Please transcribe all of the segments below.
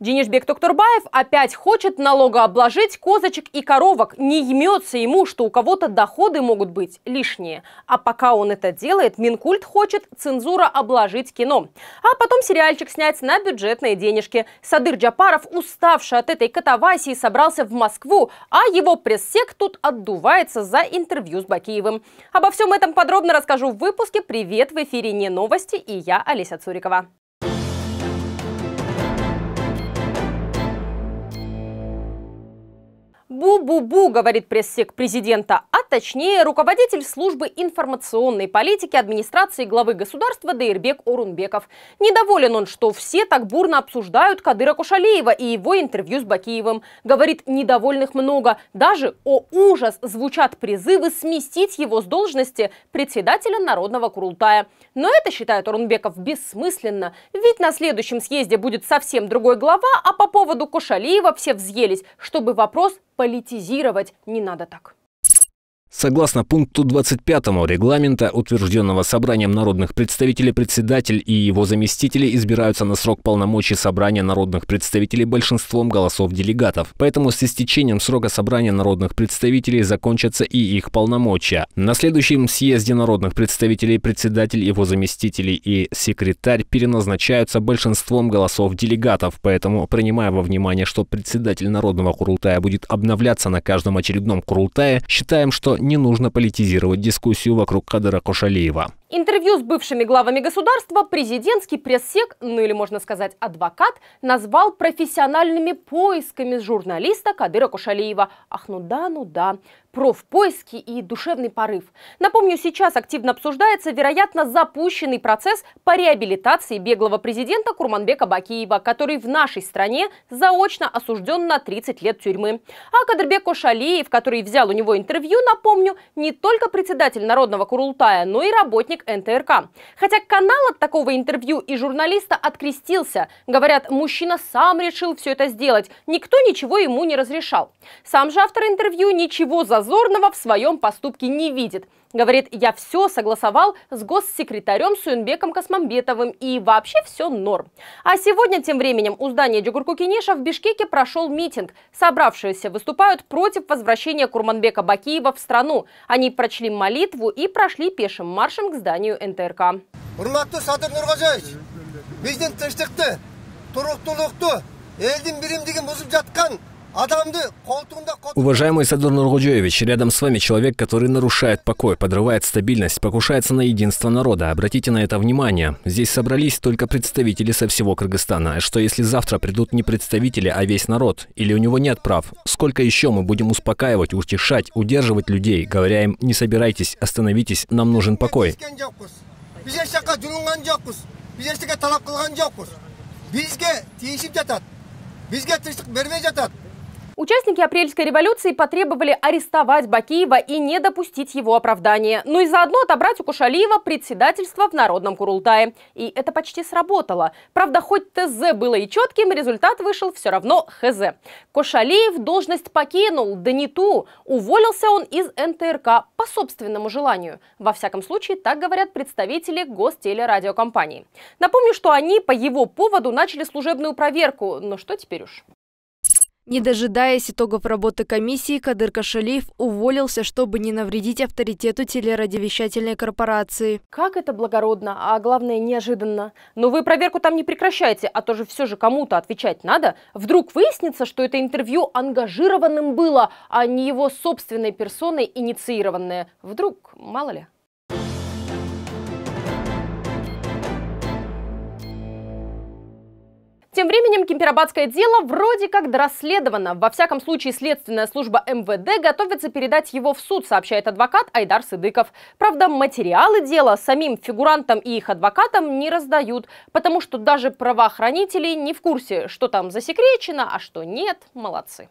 Денишбек Токтурбаев опять хочет налогообложить козочек и коровок. Не емется ему, что у кого-то доходы могут быть лишние. А пока он это делает, Минкульт хочет цензура обложить кино. А потом сериальчик снять на бюджетные денежки. Садыр Джапаров, уставший от этой катавасии, собрался в Москву, а его пресс-сек тут отдувается за интервью с Бакиевым. Обо всем этом подробно расскажу в выпуске «Привет!» В эфире «Не новости» и я, Олеся Цурикова. бу-бу, говорит пресс-сек президента, а точнее руководитель службы информационной политики администрации главы государства Дейрбек Орунбеков. Недоволен он, что все так бурно обсуждают Кадыра Кушалеева и его интервью с Бакиевым. Говорит, недовольных много. Даже, о ужас, звучат призывы сместить его с должности председателя Народного Курултая. Но это, считает Орунбеков, бессмысленно. Ведь на следующем съезде будет совсем другой глава, а по поводу Кушалеева все взъелись, чтобы вопрос политизировать не надо так. Согласно пункту 25 регламента, утвержденного собранием народных представителей, председатель и его заместители избираются на срок полномочий собрания народных представителей большинством голосов делегатов. Поэтому с истечением срока собрания народных представителей закончатся и их полномочия. На следующем съезде народных представителей председатель, его заместители и секретарь переназначаются большинством голосов делегатов. Поэтому, принимая во внимание, что председатель народного курултая будет обновляться на каждом очередном курултае, считаем, что не нужно политизировать дискуссию вокруг Кадыра Кошалиева. Интервью с бывшими главами государства президентский пресс-сек, ну или можно сказать адвокат, назвал профессиональными поисками журналиста Кадыра Кушалиева. Ах, ну да, ну да. Профпоиски и душевный порыв. Напомню, сейчас активно обсуждается, вероятно, запущенный процесс по реабилитации беглого президента Курманбека Бакиева, который в нашей стране заочно осужден на 30 лет тюрьмы. А Кадырбек Кушалиев, который взял у него интервью, напомню, не только председатель Народного Курултая, но и работник НТРК. Хотя канал от такого интервью и журналиста открестился. Говорят, мужчина сам решил все это сделать, никто ничего ему не разрешал. Сам же автор интервью ничего зазорного в своем поступке не видит. Говорит, я все согласовал с госсекретарем Суинбеком Космомбетовым и вообще все норм. А сегодня, тем временем, у здания Дюгуркукинеша в Бишкеке прошел митинг. Собравшиеся выступают против возвращения Курманбека Бакиева в страну. Они прочли молитву и прошли пешим маршем к зданию НТРК. Урматты Уважаемый Садур Нургуджоевич, рядом с вами человек, который нарушает покой, подрывает стабильность, покушается на единство народа. Обратите на это внимание. Здесь собрались только представители со всего Кыргызстана. Что если завтра придут не представители, а весь народ? Или у него нет прав? Сколько еще мы будем успокаивать, утешать, удерживать людей, говоря им «не собирайтесь, остановитесь, нам нужен покой». Бизге тиешип жатат. Бизге тиштик бермей жатат. Участники апрельской революции потребовали арестовать Бакиева и не допустить его оправдания, но ну и заодно отобрать у Кушалиева председательство в Народном Курултае. И это почти сработало. Правда, хоть ТЗ было и четким, результат вышел все равно ХЗ. Кушалиев должность покинул, да не ту. Уволился он из НТРК по собственному желанию. Во всяком случае, так говорят представители гостелерадиокомпании. Напомню, что они по его поводу начали служебную проверку, но ну что теперь уж. Не дожидаясь итогов работы комиссии, Кадыр Кашалиев уволился, чтобы не навредить авторитету телерадиовещательной корпорации. Как это благородно, а главное неожиданно. Но вы проверку там не прекращайте, а то же все же кому-то отвечать надо. Вдруг выяснится, что это интервью ангажированным было, а не его собственной персоной инициированное. Вдруг, мало ли. Тем временем Кемперабадское дело вроде как дорасследовано. Во всяком случае, следственная служба МВД готовится передать его в суд, сообщает адвокат Айдар Сыдыков. Правда, материалы дела самим фигурантам и их адвокатам не раздают, потому что даже правоохранители не в курсе, что там засекречено, а что нет. Молодцы.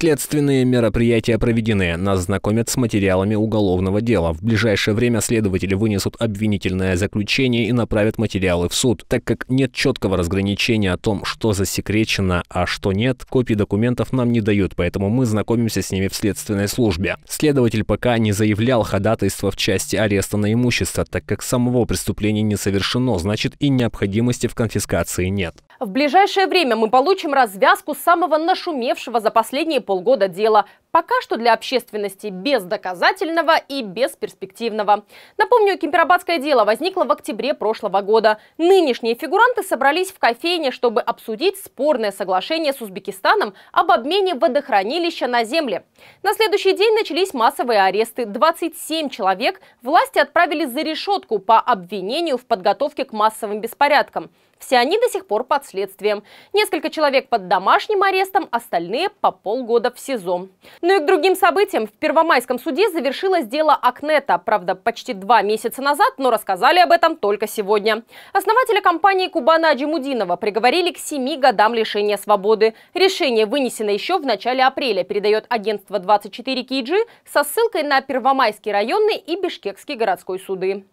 Следственные мероприятия проведены. Нас знакомят с материалами уголовного дела. В ближайшее время следователи вынесут обвинительное заключение и направят материалы в суд. Так как нет четкого разграничения о том, что засекречено, а что нет, копии документов нам не дают, поэтому мы знакомимся с ними в следственной службе. Следователь пока не заявлял ходатайство в части ареста на имущество, так как самого преступления не совершено, значит и необходимости в конфискации нет. В ближайшее время мы получим развязку самого нашумевшего за последние полгода дела. Пока что для общественности бездоказательного и бесперспективного. Напомню, Кемперабадское дело возникло в октябре прошлого года. Нынешние фигуранты собрались в кофейне, чтобы обсудить спорное соглашение с Узбекистаном об обмене водохранилища на земле. На следующий день начались массовые аресты. 27 человек власти отправили за решетку по обвинению в подготовке к массовым беспорядкам. Все они до сих пор под следствием. Несколько человек под домашним арестом, остальные по полгода в СИЗО. Ну и к другим событиям. В Первомайском суде завершилось дело Акнета. Правда, почти два месяца назад, но рассказали об этом только сегодня. Основателя компании Кубана Аджимудинова приговорили к семи годам лишения свободы. Решение вынесено еще в начале апреля, передает агентство 24 Киджи со ссылкой на Первомайский районный и Бишкекский городской суды.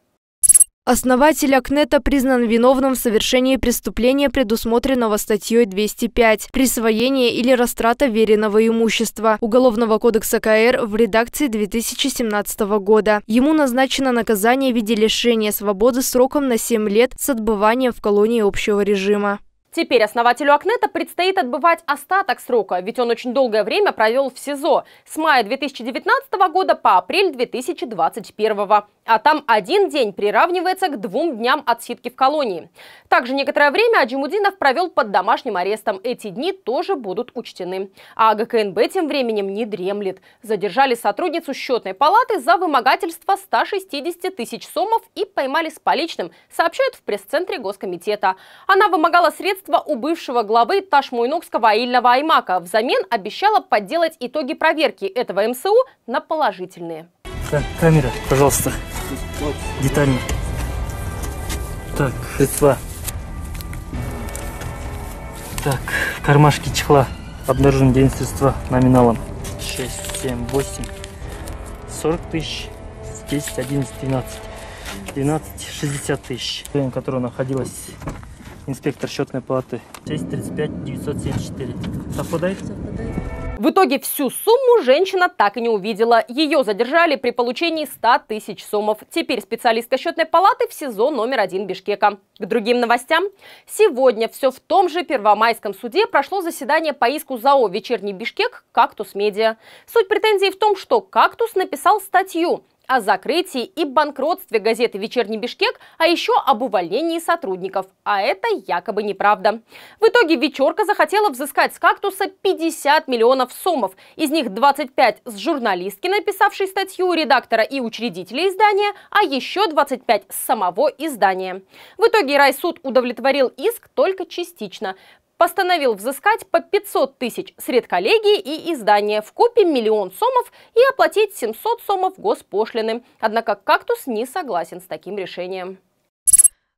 Основатель Акнета признан виновным в совершении преступления, предусмотренного статьей 205 «Присвоение или растрата веренного имущества» Уголовного кодекса КР в редакции 2017 года. Ему назначено наказание в виде лишения свободы сроком на 7 лет с отбыванием в колонии общего режима. Теперь основателю Акнета предстоит отбывать остаток срока, ведь он очень долгое время провел в СИЗО с мая 2019 года по апрель 2021. А там один день приравнивается к двум дням отсидки в колонии. Также некоторое время Аджимудинов провел под домашним арестом. Эти дни тоже будут учтены. А ГКНБ тем временем не дремлет. Задержали сотрудницу счетной палаты за вымогательство 160 тысяч сомов и поймали с поличным, сообщают в пресс-центре Госкомитета. Она вымогала средства правительство у бывшего главы Ташмуйнокского аильного аймака взамен обещало подделать итоги проверки этого МСУ на положительные. Камера, пожалуйста, детально. Так, средства. Так, кармашки чехла. Обнаружен день средства номиналом. 6, 7, 8, 40 тысяч, 10, 11, 12, 12, 60 тысяч. в котором находилась инспектор счетной палаты. 635 974. Совпадает? Совпадает. В итоге всю сумму женщина так и не увидела. Ее задержали при получении 100 тысяч сумов. Теперь специалистка счетной палаты в СИЗО номер один Бишкека. К другим новостям. Сегодня все в том же Первомайском суде прошло заседание по иску ЗАО «Вечерний Бишкек» «Кактус Медиа». Суть претензий в том, что «Кактус» написал статью о закрытии и банкротстве газеты «Вечерний Бишкек», а еще об увольнении сотрудников. А это якобы неправда. В итоге «Вечерка» захотела взыскать с «Кактуса» 50 миллионов сомов. Из них 25 с журналистки, написавшей статью, редактора и учредителя издания, а еще 25 с самого издания. В итоге райсуд удовлетворил иск только частично постановил взыскать по 500 тысяч с коллегии и издания в купе миллион сомов и оплатить 700 сомов госпошлины. Однако «Кактус» не согласен с таким решением.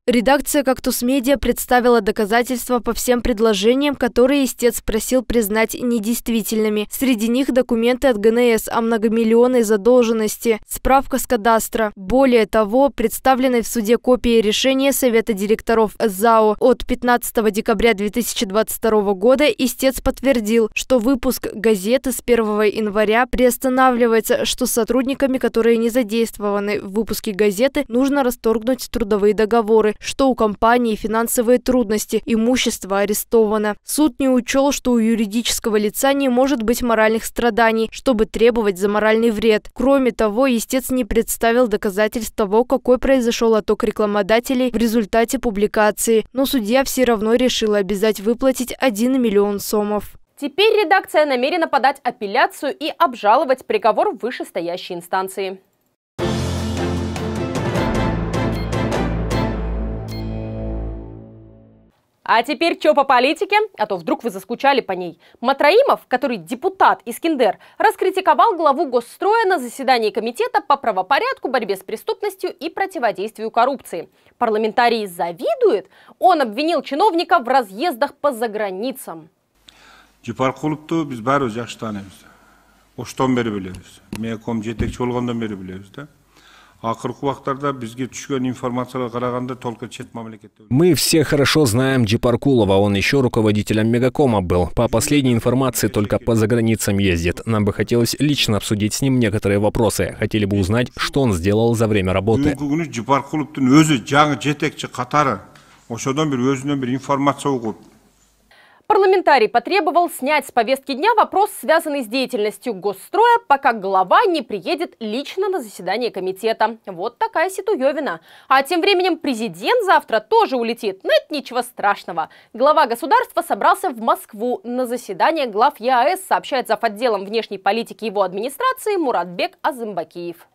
Редакция «Кактус Медиа» представила доказательства по всем предложениям, которые истец просил признать недействительными. Среди них документы от ГНС о многомиллионной задолженности, справка с кадастра. Более того, представленной в суде копии решения Совета директоров ЗАО от 15 декабря 2022 года истец подтвердил, что выпуск газеты с 1 января приостанавливается, что сотрудниками, которые не задействованы в выпуске газеты, нужно расторгнуть трудовые договоры что у компании финансовые трудности, имущество арестовано. Суд не учел, что у юридического лица не может быть моральных страданий, чтобы требовать за моральный вред. Кроме того, истец не представил доказательств того, какой произошел отток рекламодателей в результате публикации, но судья все равно решила обязать выплатить 1 миллион сомов. Теперь редакция намерена подать апелляцию и обжаловать приговор в вышестоящей инстанции. А теперь что по политике? А то вдруг вы заскучали по ней. Матраимов, который депутат Искендер, раскритиковал главу Госстроя на заседании Комитета по правопорядку, борьбе с преступностью и противодействию коррупции. Парламентарий завидует? Он обвинил чиновника в разъездах по заграницам. Жепарқұловты біз бәрі жақсы танимыз. Оштан бері білеміз. Мен ком жетекші болғандан бері білеміз да. Мы все хорошо знаем Джипаркулова, он еще руководителем Мегакома был. По последней информации, только по заграницам ездит. Нам бы хотелось лично обсудить с ним некоторые вопросы. Хотели бы узнать, что он сделал за время работы. Ошодан бир өзүнөн бир информация угуп, Парламентарий потребовал снять с повестки дня вопрос, связанный с деятельностью госстроя, пока глава не приедет лично на заседание комитета. Вот такая ситуевина. А тем временем президент завтра тоже улетит. Но это ничего страшного. Глава государства собрался в Москву на заседание глав ЕАЭС, сообщает зав. отделом внешней политики его администрации Муратбек Азымбакиев.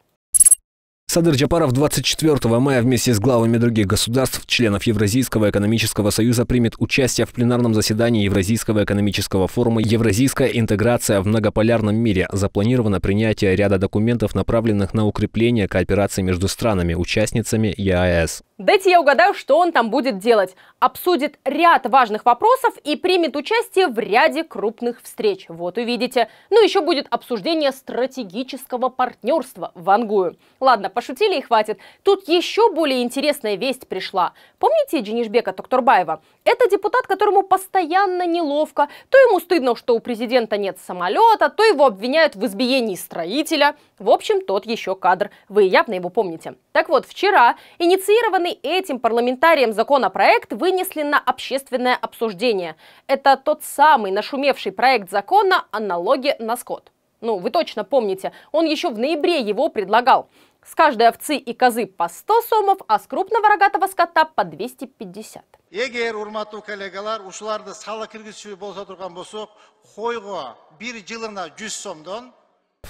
Садыр Джапаров 24 мая вместе с главами других государств, членов Евразийского экономического союза, примет участие в пленарном заседании Евразийского экономического форума «Евразийская интеграция в многополярном мире». Запланировано принятие ряда документов, направленных на укрепление кооперации между странами, участницами ЕАЭС. Дайте я угадаю, что он там будет делать. Обсудит ряд важных вопросов и примет участие в ряде крупных встреч. Вот увидите. Ну еще будет обсуждение стратегического партнерства в Ангую. Ладно, пошутили и хватит. Тут еще более интересная весть пришла. Помните Джинишбека Токтурбаева? Это депутат, которому постоянно неловко. То ему стыдно, что у президента нет самолета, то его обвиняют в избиении строителя. В общем, тот еще кадр. Вы явно его помните. Так вот, вчера инициирован созданный этим парламентарием законопроект вынесли на общественное обсуждение. Это тот самый нашумевший проект закона о налоге на скот. Ну, вы точно помните, он еще в ноябре его предлагал. С каждой овцы и козы по 100 сомов, а с крупного рогатого скота по 250.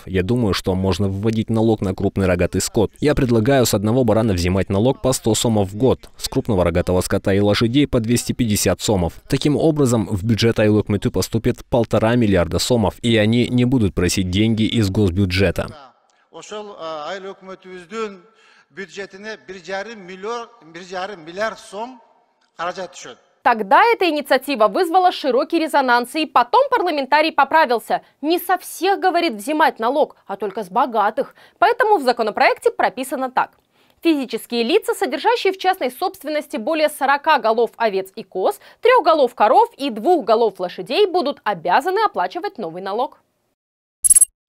Я думаю, что можно вводить налог на крупный рогатый скот. Я предлагаю с одного барана взимать налог по 100 сомов в год, с крупного рогатого скота и лошадей по 250 сомов. Таким образом, в бюджет Айлокметы поступит полтора миллиарда сомов, и они не будут просить деньги из госбюджета. А, бюджетіне бір миллиард сом қаражат түседі Тогда эта инициатива вызвала широкий резонанс, и потом парламентарий поправился. Не со всех, говорит, взимать налог, а только с богатых. Поэтому в законопроекте прописано так. Физические лица, содержащие в частной собственности более 40 голов овец и коз, трех голов коров и двух голов лошадей, будут обязаны оплачивать новый налог.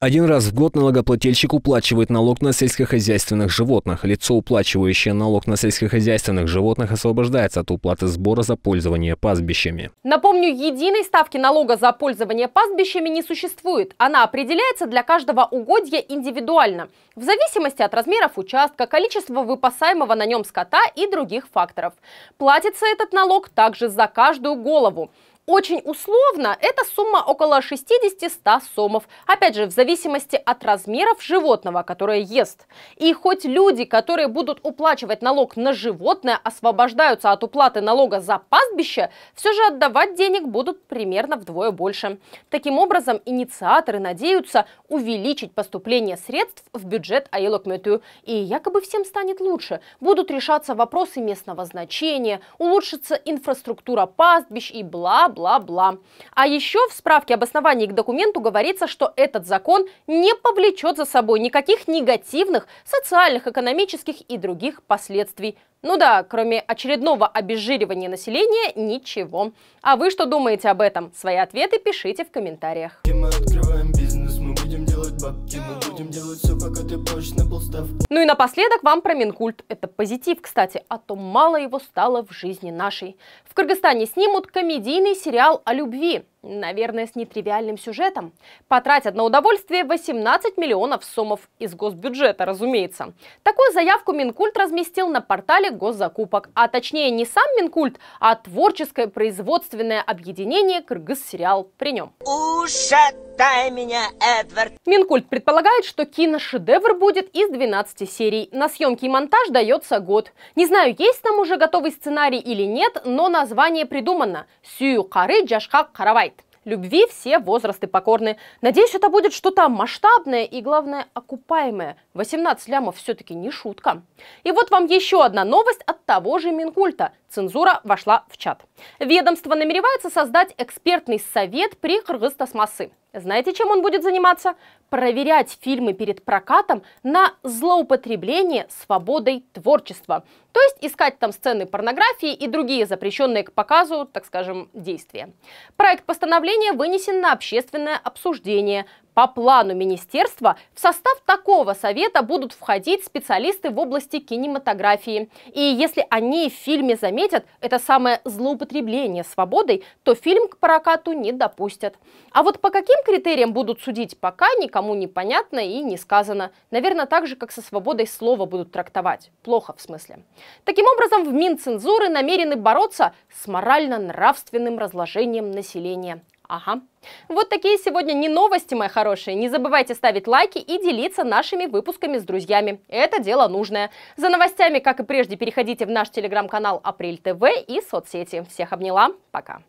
Один раз в год налогоплательщик уплачивает налог на сельскохозяйственных животных. Лицо, уплачивающее налог на сельскохозяйственных животных, освобождается от уплаты сбора за пользование пастбищами. Напомню, единой ставки налога за пользование пастбищами не существует. Она определяется для каждого угодья индивидуально, в зависимости от размеров участка, количества выпасаемого на нем скота и других факторов. Платится этот налог также за каждую голову. Очень условно эта сумма около 60-100 сомов, опять же в зависимости от размеров животного, которое ест. И хоть люди, которые будут уплачивать налог на животное, освобождаются от уплаты налога за пастбище, все же отдавать денег будут примерно вдвое больше. Таким образом, инициаторы надеются увеличить поступление средств в бюджет Аилокмету, и якобы всем станет лучше. Будут решаться вопросы местного значения, улучшится инфраструктура пастбищ и бла бла-бла-бла. А еще в справке об основании к документу говорится, что этот закон не повлечет за собой никаких негативных социальных, экономических и других последствий. Ну да, кроме очередного обезжиривания населения ничего. А вы что думаете об этом? Свои ответы пишите в комментариях. Мы открываем бизнес, мы будем делать бабки, мы будем делать все, пока ты прочно был Ну и напоследок вам про Минкульт. Это позитив, кстати, а то мало его стало в жизни нашей. В Кыргызстане снимут комедийный сериал о любви. Наверное, с нетривиальным сюжетом. Потратят на удовольствие 18 миллионов сомов из госбюджета, разумеется. Такую заявку Минкульт разместил на портале госзакупок. А точнее, не сам Минкульт, а творческое производственное объединение Кыргызсериал при нем. Ушат! Дай меня, Эдвард! Минкульт предполагает, что киношедевр будет из 12 серий. На съемки и монтаж дается год. Не знаю, есть там уже готовый сценарий или нет, но название придумано. Сюю Кары Джашхак Каравайт. Любви все возрасты покорны. Надеюсь, это будет что-то масштабное и, главное, окупаемое. 18 лямов все-таки не шутка. И вот вам еще одна новость от того же Минкульта. Цензура вошла в чат. Ведомство намеревается создать экспертный совет при кыргыз знаете, чем он будет заниматься? Проверять фильмы перед прокатом на злоупотребление свободой творчества. То есть искать там сцены порнографии и другие запрещенные к показу, так скажем, действия. Проект постановления вынесен на общественное обсуждение. По плану министерства в состав такого совета будут входить специалисты в области кинематографии. И если они в фильме заметят это самое злоупотребление свободой, то фильм к прокату не допустят. А вот по каким критериям будут судить, пока никому не понятно и не сказано. Наверное, так же, как со свободой слова будут трактовать. Плохо в смысле. Таким образом, в Минцензуры намерены бороться с морально-нравственным разложением населения, Ага. Вот такие сегодня не новости, мои хорошие. Не забывайте ставить лайки и делиться нашими выпусками с друзьями. Это дело нужное. За новостями, как и прежде, переходите в наш телеграм-канал Апрель ТВ и соцсети. Всех обняла. Пока.